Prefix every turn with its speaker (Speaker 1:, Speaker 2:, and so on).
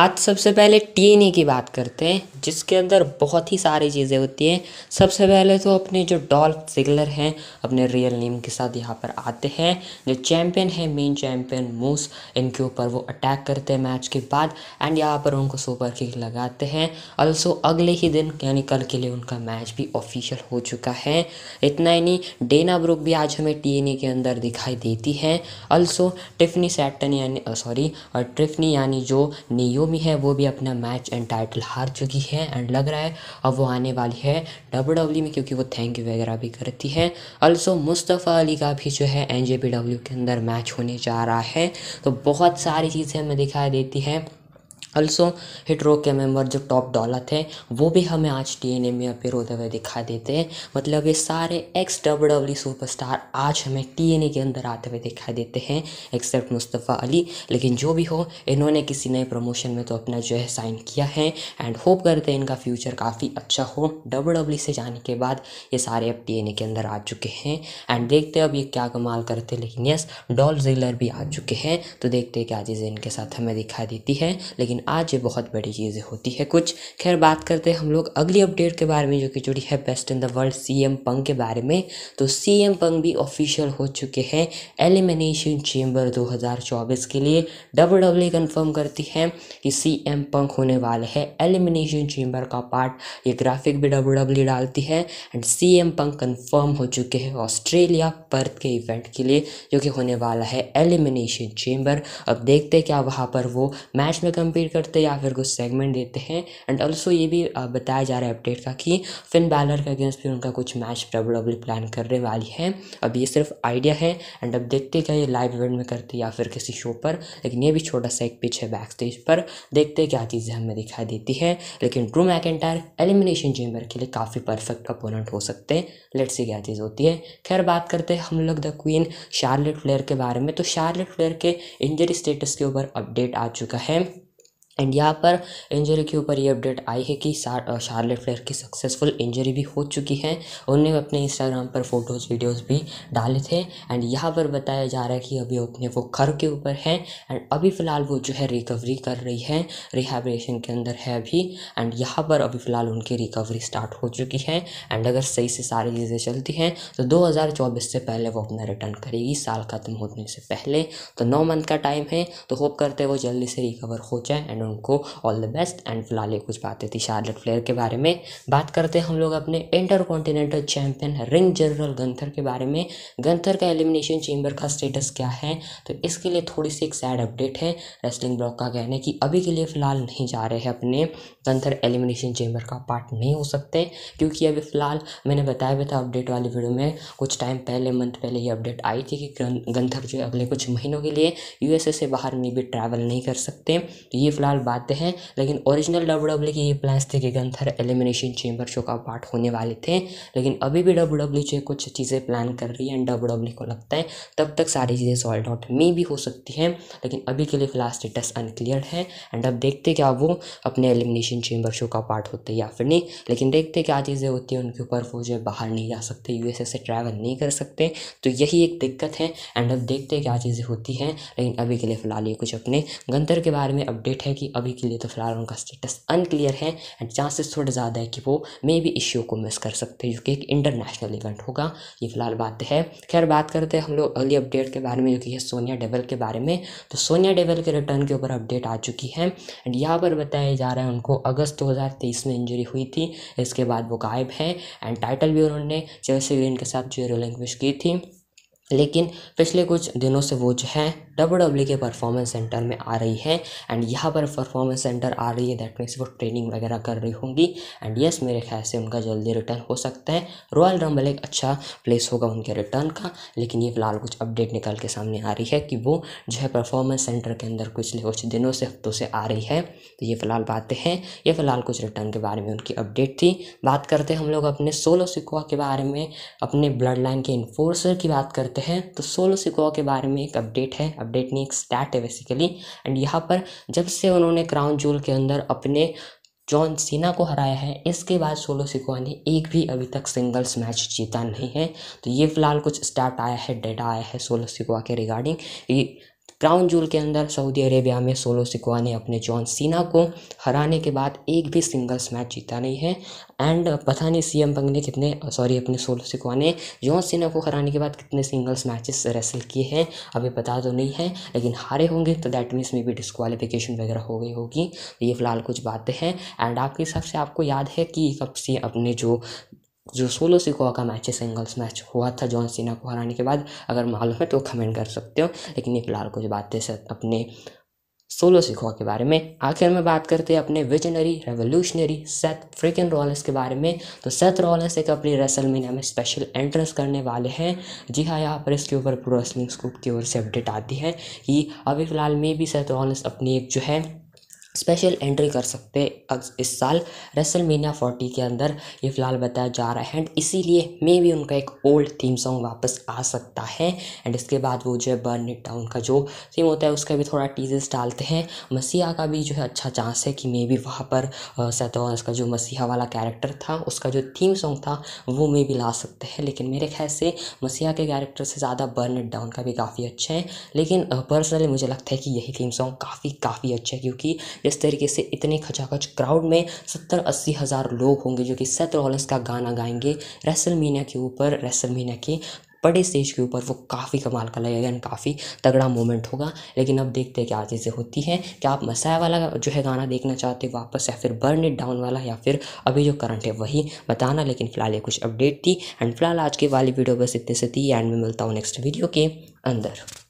Speaker 1: आज सबसे पहले टी एन की बात करते हैं जिसके अंदर बहुत ही सारी चीज़ें होती हैं सबसे पहले तो अपने जो डॉल्फ सिगलर हैं अपने रियल नेम के साथ यहाँ पर आते हैं जो चैम्पियन है मेन चैम्पियन मूस इनके ऊपर वो अटैक करते हैं मैच के बाद एंड यहाँ पर उनको सुपर किक लगाते हैं ऑल्सो अगले ही दिन यानी कल के लिए उनका मैच भी ऑफिशियल हो चुका है इतना ही नहीं डेना ब्रुक भी आज हमें टी एन के अंदर दिखाई देती है ऑल्सो टिफनी सैटन यानी सॉरी और ट्रिफनी यानी जो नियो नयोमी है वो भी अपना मैच एंड टाइटल हार चुकी है एंड लग रहा है अब वो आने वाली है डब्ल्यू डब्ल्यू e में क्योंकि वो थैंक यू वगैरह भी करती है अल्सो मुस्तफ़ा अली का भी जो है एन जे पी डब्ल्यू के अंदर मैच होने जा रहा है तो बहुत सारी चीज़ें हमें दिखाई देती है अल्सो हिटरो के मेम्बर जो टॉप डॉलर थे वो भी हमें आज टी एन में अपेयर होते हुए दिखाई देते हैं मतलब ये सारे एक्स डब्ल्यू डब्ल्यू सुपरस्टार आज हमें टी एन के अंदर आते हुए दिखाई देते हैं एक्सेप्ट मुस्तफ़ा अली लेकिन जो भी हो इन्होंने किसी नए प्रमोशन में तो अपना जो है साइन किया है एंड होप करते हैं इनका फ्यूचर काफ़ी अच्छा हो डब्ल्यू डब्ल्यू से जाने के बाद ये सारे अब टी एन के अंदर आ चुके हैं एंड देखते हैं अब ये क्या कमाल करते लेकिन यस डॉल जिलर भी आ चुके हैं तो देखते हैं क्या चीज़ें इनके साथ हमें दिखाई देती है लेकिन आज ये बहुत बड़ी चीज़ें होती है कुछ खैर बात करते हैं हम लोग अगली अपडेट के बारे में जो कि जुड़ी है best in the world C M Punk के बारे में तो सी एम पंग भी ऑफिशियल हो चुके हैं एलिमिनेशन चेम्बर 2024 के लिए डब्ल्यू डब्ल्यू कन्फर्म करती है कि सी एम पंग होने वाले हैं एलिमिनेशन चेम्बर का पार्ट ये ग्राफिक भी डब्ल्यू डब्ल्यू डालती है and C M Punk confirm हो चुके हैं ऑस्ट्रेलिया पर्थ के इवेंट के लिए जो कि होने वाला है एलिमिनेशन चेम्बर अब देखते हैं क्या वहाँ पर वो मैच में कम्पीट करते या फिर कुछ सेगमेंट देते हैं एंड ऑल्सो ये भी बताया जा रहा है अपडेट का कि फिन बैलर के अगेंस्ट भी उनका कुछ मैच प्रॉब्लली प्लान करने वाली है अब ये सिर्फ आइडिया है एंड अब देखते क्या ये लाइव इवेंट में करते या फिर किसी शो पर लेकिन ये भी छोटा सा एक पिच है बैक स्टेज पर देखते क्या चीज़ें हमें दिखाई देती है लेकिन ड्रू मैकेंटायर एलिमिनेशन चेम्बर के लिए काफ़ी परफेक्ट अपोनेंट हो सकते हैं लेट्स सी क्या चीज़ होती है खैर बात करते हैं हम लोग द क्वीन शार्लेट फ्लेयर के बारे में तो शार्लेट फ्लेयर के इंजरी स्टेटस के ऊपर अपडेट आ चुका है एंड यहाँ पर इंजरी के ऊपर ये अपडेट आई है कि शार्लेट फ्लेयर की सक्सेसफुल इंजरी भी हो चुकी है उन्होंने अपने इंस्टाग्राम पर फोटोज़ वीडियोस भी डाले थे एंड यहाँ पर बताया जा रहा है कि अभी अपने वो घर के ऊपर हैं एंड अभी फ़िलहाल वो जो है रिकवरी कर रही है रिहाब्रेशन के अंदर है अभी एंड यहाँ पर अभी फ़िलहाल उनकी रिकवरी स्टार्ट हो चुकी है एंड अगर सही से सारी चीज़ें चलती हैं तो दो से पहले वो अपना रिटर्न करेगी साल ख़त्म होने से पहले तो नौ मंथ का टाइम है तो होप करते वो जल्दी से रिकवर हो जाए एंड एंड उनको ऑल द बेस्ट एंड फिलहाल ये कुछ बातें थी शार्लेट फ्लेयर के बारे में बात करते हैं हम लोग अपने intercontinental champion ring general Gunther के बारे में गंथर का एलिमिनेशन चेंबर का स्टेटस क्या है तो इसके लिए थोड़ी सी एक सैड अपडेट है रेस्लिंग ब्लॉक का कहना है कि अभी के लिए फ़िलहाल नहीं जा रहे हैं अपने गंथर एलिमिनेशन चेंबर का पार्ट नहीं हो सकते क्योंकि अभी फ़िलहाल मैंने बताया भी था अपडेट वाली वीडियो में कुछ टाइम पहले मंथ पहले ये अपडेट आई थी कि गंथर जो है अगले कुछ महीनों के लिए यूएसए से बाहर में भी ट्रैवल नहीं कर सकते ये फ़िलहाल फिलहाल बातें हैं लेकिन ओरिजिनल डब्ल्यू डब्ल्यू की ये प्लान्स थे कि गंथर एलिमिनेशन चेंबर शो का पार्ट होने वाले थे लेकिन अभी भी डब्ल्यू डब्ल्यू जो कुछ चीज़ें प्लान कर रही है एंड डब्ल्यू डब्ल्यू को लगता है तब तक सारी चीज़ें सॉल्ट आउट मे भी हो सकती हैं लेकिन अभी के लिए फिलहाल स्टेटस अनक्लियर है एंड अब देखते क्या वो अपने एलिमिनेशन चेंबर शो का पार्ट होते या फिर नहीं लेकिन देखते क्या चीज़ें होती हैं उनके ऊपर वो जो बाहर नहीं जा सकते यूएसए से ट्रैवल नहीं कर सकते तो यही एक दिक्कत है एंड अब देखते क्या चीज़ें होती हैं लेकिन अभी के लिए फिलहाल ये कुछ अपने गंतर के बारे में अपडेट है कि कि अभी के लिए तो फ़िलहाल उनका स्टेटस अनक्लियर है एंड चांसेस थोड़े ज़्यादा है कि वो मे भी इस शो को मिस कर सकते हैं जो कि एक इंटरनेशनल इवेंट होगा ये फ़िलहाल बात है खैर बात करते हैं हम लोग अगली अपडेट के बारे में जो कि है सोनिया डेवल के बारे में तो सोनिया डेवल के रिटर्न के ऊपर अपडेट आ चुकी है एंड यहाँ पर बताया जा रहा है उनको अगस्त दो में इंजरी हुई थी इसके बाद वो गायब है एंड टाइटल भी उन्होंने जैसे ग्रीन के साथ जो रोलिंग की थी लेकिन पिछले कुछ दिनों से वो जो है डब्ल्यू डब्ल्यू e के परफॉर्मेंस सेंटर में आ रही है एंड यहाँ पर परफॉर्मेंस सेंटर आ रही है दैट मीन्स वो ट्रेनिंग वगैरह कर रही होंगी एंड यस मेरे ख्याल से उनका जल्दी रिटर्न हो सकता है रॉयल रंबल एक अच्छा प्लेस होगा उनके रिटर्न का लेकिन ये फिलहाल कुछ अपडेट निकल के सामने आ रही है कि वो जो है परफॉर्मेंस सेंटर के अंदर पिछले कुछ दिनों से हफ्तों से आ रही है तो ये फ़िलहाल बातें हैं ये फ़िलहाल कुछ रिटर्न के बारे में उनकी अपडेट थी बात करते हम लोग अपने सोलो सिकुआ के बारे में अपने ब्लड लाइन के इन्फोर्सर की बात करते हैं तो सोलो सिकोआ के बारे में एक अपडेट है अपडेट नहीं एक स्टैट है बेसिकली एंड यहाँ पर जब से उन्होंने क्राउन जूल के अंदर अपने जॉन सीना को हराया है इसके बाद सोलो सिकोवा ने एक भी अभी तक सिंगल्स मैच जीता नहीं है तो ये फिलहाल कुछ स्टार्ट आया है डेटा आया है सोलो सिकोवा के रिगार्डिंग क्राउन जूल के अंदर सऊदी अरेबिया में सोलो सिकवा ने अपने जॉन सीना को हराने के बाद एक भी सिंगल्स मैच जीता नहीं है एंड पता नहीं सी एम पंग ने कितने सॉरी अपने सोलो सिकवा ने जॉन सीना को हराने के बाद कितने सिंगल्स मैचेस रेसल किए हैं अभी पता तो नहीं है लेकिन हारे होंगे तो दैट मीन्स में भी डिस्कवालिफिकेशन वगैरह हो गई होगी ये फ़िलहाल कुछ बातें हैं एंड आपके हिसाब से आपको याद है कि कब से अपने जो जो सोलो सिक्कों का मैच है सिंगल्स मैच हुआ था जॉन सीना को हराने के बाद अगर मालूम है तो कमेंट कर सकते हो लेकिन फिलहाल कुछ बातें से अपने सोलो सिखोआ के बारे में आखिर में बात करते हैं अपने visionary revolutionary Seth Freakin Rollins के बारे में तो सेथ रॉलस एक अपनी रेसल मीना में स्पेशल एंट्रेंस करने वाले हैं जी हाँ यहाँ पर इसके ऊपर प्रो रेसलिंग स्कूप की ओर से अपडेट आती है कि अभी फिलहाल में भी सेथ रॉलस अपनी एक जो है स्पेशल एंट्री कर सकते इस साल रेसल मीना फोर्टी के अंदर ये फ़िलहाल बताया जा रहा है एंड इसीलिए मे भी उनका एक ओल्ड थीम सॉन्ग वापस आ सकता है एंड इसके बाद वो जो है बर्न इट डाउन का जो थीम होता है उसका भी थोड़ा टीजेस डालते हैं मसीहा का भी जो है अच्छा चांस है कि मे भी वहाँ पर सैतोस का जो मसीहा वाला कैरेक्टर था उसका जो थीम सॉन्ग था वो मे भी ला सकते हैं लेकिन मेरे ख्याल से मसीहा के कैरेक्टर से ज़्यादा बर्न इट डाउन का भी काफ़ी अच्छा है लेकिन पर्सनली मुझे लगता है कि यही थीम सॉन्ग काफ़ी काफ़ी अच्छा है क्योंकि इस तरीके से इतने खचाखच क्राउड में सत्तर अस्सी हज़ार लोग होंगे जो कि सेत रॉलिंस का गाना गाएंगे रेसल मीना के ऊपर रेसल मीना के बड़े स्टेज के ऊपर वो काफ़ी कमाल का लगेगा एंड काफ़ी तगड़ा मोमेंट होगा लेकिन अब देखते हैं क्या चीज़ें होती हैं क्या आप मसाया वाला जो है गाना देखना चाहते हो वापस या फिर बर्न इट डाउन वाला या फिर अभी जो करंट है वही बताना लेकिन फ़िलहाल ये कुछ अपडेट थी एंड फिलहाल आज के वाली वीडियो बस इतने से थी एंड मैं मिलता हूँ नेक्स्ट वीडियो के अंदर